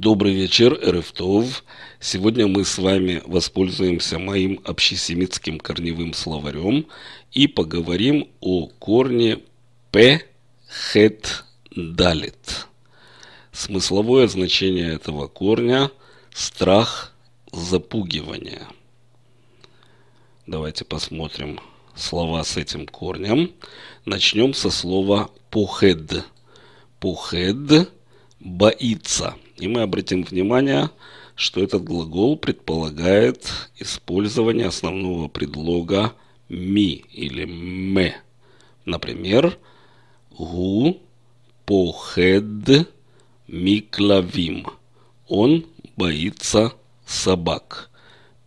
Добрый вечер, РФТОВ. Сегодня мы с вами воспользуемся моим общесемитским корневым словарем и поговорим о корне П хет далит. Смысловое значение этого корня – страх запугивания. Давайте посмотрим слова с этим корнем. Начнем со слова «пухед». «Пухед» боится. И мы обратим внимание, что этот глагол предполагает использование основного предлога ми или ме. Например, гу похед миклавим. Он боится собак.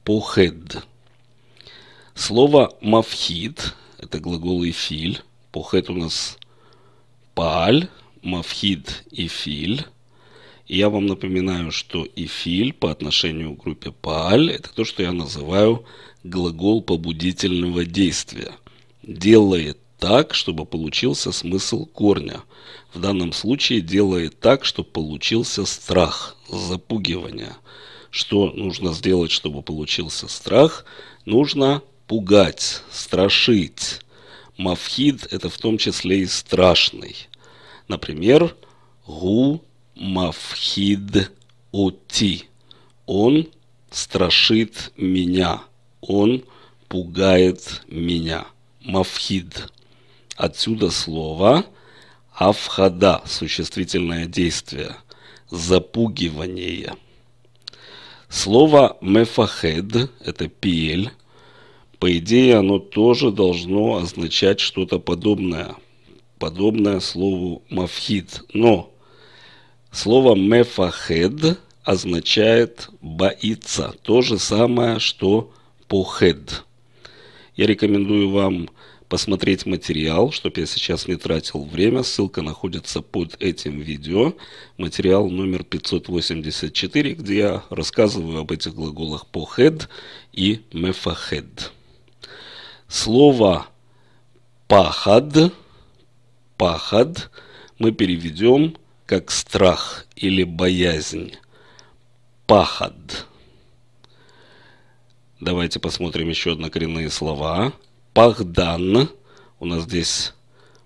Похед. Слово мавхид – это глагол эфиль. Похед у нас паль Мавхид и Филь. И я вам напоминаю, что эфиль по отношению к группе пааль – это то, что я называю глагол побудительного действия. Делает так, чтобы получился смысл корня. В данном случае делает так, чтобы получился страх, запугивание. Что нужно сделать, чтобы получился страх? Нужно пугать, страшить. Мавхид – это в том числе и страшный – Например, «Гу мафхид оти» – «Он страшит меня», «Он пугает меня», «Мафхид». Отсюда слово «авхада» – существительное действие, «запугивание». Слово «мефахед» – это «пиель», по идее, оно тоже должно означать что-то подобное – подобное слову «мавхид». Но слово «мефахед» означает «боится». То же самое, что «похед». Я рекомендую вам посмотреть материал, чтобы я сейчас не тратил время. Ссылка находится под этим видео. Материал номер 584, где я рассказываю об этих глаголах «похед» и «мефахед». Слово «пахад» «пахад» мы переведем как «страх» или «боязнь». «Пахад». Давайте посмотрим еще одно коренные слова. «Пахдан» у нас здесь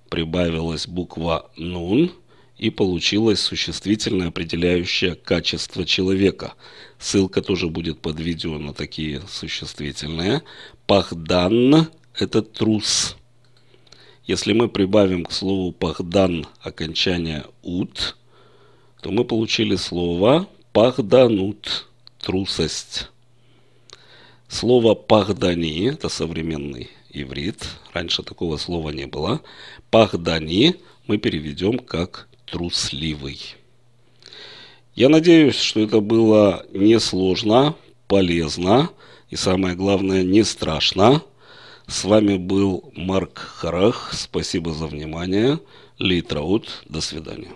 прибавилась буква «нун» и получилось существительное, определяющее качество человека. Ссылка тоже будет под видео на такие существительные. Пахдан – это трус. Если мы прибавим к слову «пахдан» окончание «ут», то мы получили слово «пахданут» – трусость. Слово «пахдани» – это современный иврит, раньше такого слова не было. «Пахдани» мы переведем как «трусливый». Я надеюсь, что это было несложно, полезно и самое главное не страшно. С вами был Марк Харах. Спасибо за внимание. Ли Траут. До свидания.